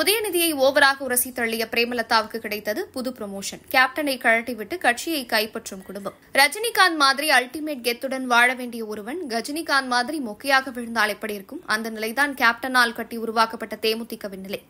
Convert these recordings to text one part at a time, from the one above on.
உதயநிதியை ஓவராக உரசி தள்ளிய பிரேமலதாவுக்கு கிடைத்தது புது ப்ரமோஷன் கேப்டனை கழட்டிவிட்டு கட்சியை கைப்பற்றும் குடும்பம் ரஜினிகாந்த் மாதிரி அல்டிமேட் கெத்துடன் வாழ வேண்டிய ஒருவன் கஜினிகாந்த் மாதிரி மொக்கையாக விழுந்தால் எப்படி இருக்கும் அந்த நிலைதான் கேப்டனால் கட்டி உருவாக்கப்பட்ட தேமுதிகவின் நிலை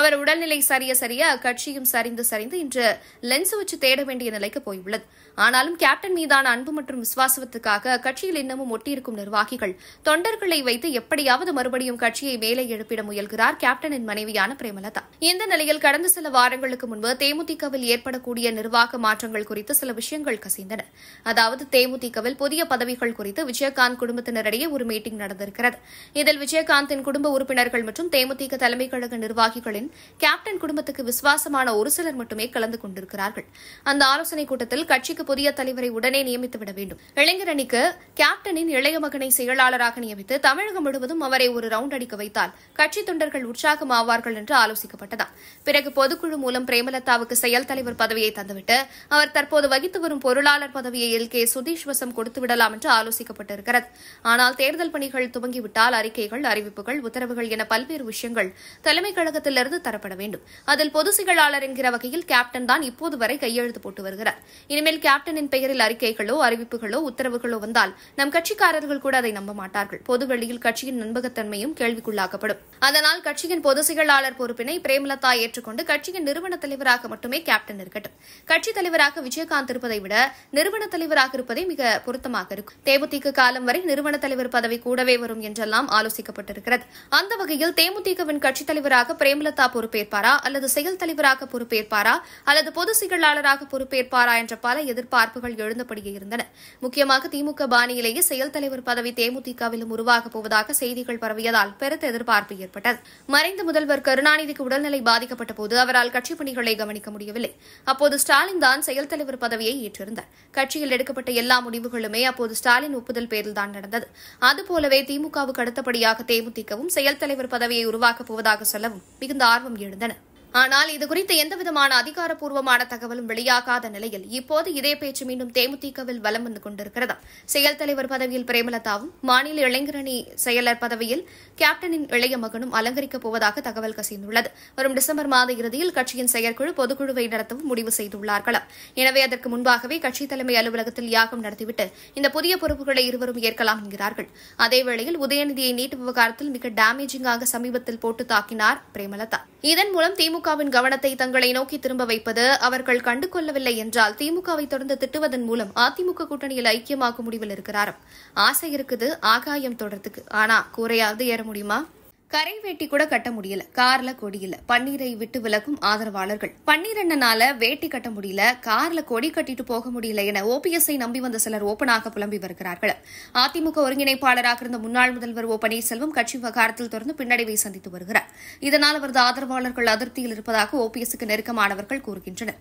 அவர் உடல்நிலை சரிய சரிய அக்கட்சியும் சரிந்து சரிந்து இன்று லென்ஸ் வச்சு தேட வேண்டிய நிலைக்கு போயுள்ளது ஆனாலும் கேப்டன் மீதான அன்பு மற்றும் விசுவாசத்துக்காக அக்கட்சியில் இன்னமும் ஒட்டியிருக்கும் நிர்வாகிகள் தொண்டர்களை வைத்து எப்படியாவது மறுபடியும் கட்சியை மேலே எழுப்பிட முயல்கிறார் கேப்டனின் மனைவியான பிரேமலதா இந்த நிலையில் கடந்த சில வாரங்களுக்கு முன்பு தேமுதிகவில் ஏற்படக்கூடிய நிர்வாக மாற்றங்கள் குறித்து சில விஷயங்கள் கசிந்தன அதாவது தேமுதிகவில் புதிய பதவிகள் குறித்து விஜயகாந்த் குடும்பத்தினரிடையே ஒரு மீட்டிங் நடந்திருக்கிறது இதில் விஜயகாந்தின் குடும்ப உறுப்பினர்கள் மற்றும் தேமுதிக தலைமை கழக நிர்வாகிகளின் கேப்டன் குடும்பத்துக்கு விசுவாசமான ஒரு சிலர் மட்டுமே கலந்து கொண்டிருக்கிறார்கள் அந்த ஆலோசனைக் கூட்டத்தில் கட்சிக்கு புதிய தலைவரை உடனே நியமித்துவிட வேண்டும் இளைஞர் அணிக்கு கேப்டனின் இளைய மகனை செயலாளராக நியமித்து தமிழகம் முழுவதும் அவரை ஒரு ரவுண்ட் அடிக்க வைத்தால் கட்சி தொண்டர்கள் உற்சாகமாவார்கள் என்று ஆலோசிக்கப்பட்டதாம் பிறகு பொதுக்குழு மூலம் பிரேமலதாவுக்கு செயல் தலைவர் பதவியை தந்துவிட்டு அவர் தற்போது வகித்து வரும் பொருளாளர் பதவியை எல் கே சுதீஷ் வசம் கொடுத்துவிடலாம் என்று ஆலோசிக்கப்பட்டிருக்கிறது ஆனால் தேர்தல் பணிகள் துவங்கிவிட்டால் அறிக்கைகள் அறிவிப்புகள் உத்தரவுகள் என பல்வேறு விஷயங்கள் தலைமை கழகத்திலிருந்து தரப்பட வேண்டும் அதில் பொது செயலாளர் என்கிற வகையில் கேப்டன் தான் இப்போது வரை கையெழுத்து போட்டு வருகிறார் இனிமேல் கேப்டனின் பெயரில் அறிக்கைகளோ அறிவிப்புகளோ உத்தரவுகளோ வந்தால் நம் கட்சிக்காரர்கள் கூட அதை நம்ப மாட்டார்கள் பொதுவெளியில் கட்சியின் நம்பகத்தன்மையும் கேள்விக்குள்ளாக்கப்படும் அதனால் கட்சியின் பொதுச் செயலாளர் பொறுப்பினை பிரேமலதா ஏற்றுக்கொண்டு கட்சியின் நிறுவன தலைவராக மட்டுமே கேப்டன் இருக்கட்டும் கட்சித் தலைவராக விஜயகாந்த் இருப்பதை விட நிறுவன தலைவராக இருப்பதே மிக பொருத்தமாக இருக்கும் தேமுதிக காலம் வரை நிறுவன தலைவர் பதவி கூடவே வரும் என்றெல்லாம் ஆலோசிக்கப்பட்டிருக்கிறது அந்த வகையில் தேமுதிகவின் கட்சித் தலைவராக பிரேமலதா பொறுப்பேற்பாரா அல்லது செயல் தலைவராக பொறுப்பேற்பாரா அல்லது பொதுச் செயலாளராக பொறுப்பேற்பாரா என்ற பல எதிர்பார்ப்புகள் எழுந்தபடியே இருந்தன முக்கியமாக திமுக பாணியிலேயே செயல் தலைவர் பதவி தேமுதிகவிலும் உருவாகப் போவதாக செய்திகள் பரவியதால் பெருத்த எதிர்பார்ப்பு ஏற்பட்டது மறைந்த முதல்வர் கருணா கருணாநிதிக்கு உடல்நிலை பாதிக்கப்பட்ட போது அவரால் கட்சி பணிகளை கவனிக்க முடியவில்லை அப்போது ஸ்டாலின் தான் செயல் தலைவர் பதவியை ஏற்றிருந்தார் கட்சியில் எடுக்கப்பட்ட எல்லா முடிவுகளுமே அப்போது ஸ்டாலின் ஒப்புதல் பேரில்தான் நடந்தது அதுபோலவே திமுகவுக்கு அடுத்தபடியாக தேமுதிகவும் செயல் தலைவர் பதவியை உருவாக்கப் போவதாக சொல்லவும் மிகுந்த ஆர்வம் எழுந்தனர் ஆனால் இதுகுறித்து எந்தவிதமான அதிகாரப்பூர்வமான தகவலும் வெளியாகாத நிலையில் இப்போது இதே பேச்சு மீண்டும் தேமுதிகவில் வலம் வந்து கொண்டிருக்கிறது செயல் தலைவர் பதவியில் பிரேமலதாவும் மாநில இளைஞரணி செயலர் பதவியில் கேப்டனின் இளைய மகனும் அலங்கரிக்கப் போவதாக தகவல் கசிந்துள்ளது வரும் டிசம்பர் மாத இறுதியில் கட்சியின் செயற்குழு பொதுக்குழுவை நடத்தவும் முடிவு செய்துள்ளார்களாம் எனவே அதற்கு முன்பாகவே கட்சி தலைமை அலுவலகத்தில் யாகம் நடத்திவிட்டு இந்த புதிய பொறுப்புகளை இருவரும் ஏற்கலாம் என்கிறார்கள் அதேவேளையில் உதயநிதியை நீட்டு விவகாரத்தில் மிக டேமேஜிங்காக சமீபத்தில் போட்டு தாக்கினார் பிரேமலதா இதன் மூலம் திமுக திமுகவின் கவனத்தை தங்களை நோக்கி திரும்ப வைப்பது அவர்கள் கண்டுகொள்ளவில்லை என்றால் திமுகவை தொடர்ந்து திட்டுவதன் மூலம் அதிமுக கூட்டணியில் ஐக்கியமாக முடிவில் இருக்கிறாராம் ஆசை இருக்குது ஆகாயம் தொடர்த்துக்கு ஆனா கூறையாவது ஏற முடியுமா கரை வேட்டி கூட கட்ட முடியல கார்ல கொடியில பன்னீரை விட்டு விலக்கும் ஆதரவாளர்கள் பன்னீரண்ணனால வேட்டி கட்ட முடியல கார்ல கொடி கட்டிட்டு போக முடியல என ஓபிஎஸ்ஐ நம்பி வந்த சிலர் ஓப்பனாக புலம்பி வருகிறார்கள் அதிமுக ஒருங்கிணைப்பாளராக இருந்த முன்னாள் முதல்வர் ஓ பன்னீர்செல்வம் கட்சி விவகாரத்தில் தொடர்ந்து பின்னடைவை சந்தித்து வருகிறார் இதனால் அவரது ஆதரவாளர்கள் அதிருப்தியில் இருப்பதாக ஓபிஎஸ்க்கு நெருக்கமானவர்கள் கூறுகின்றனர்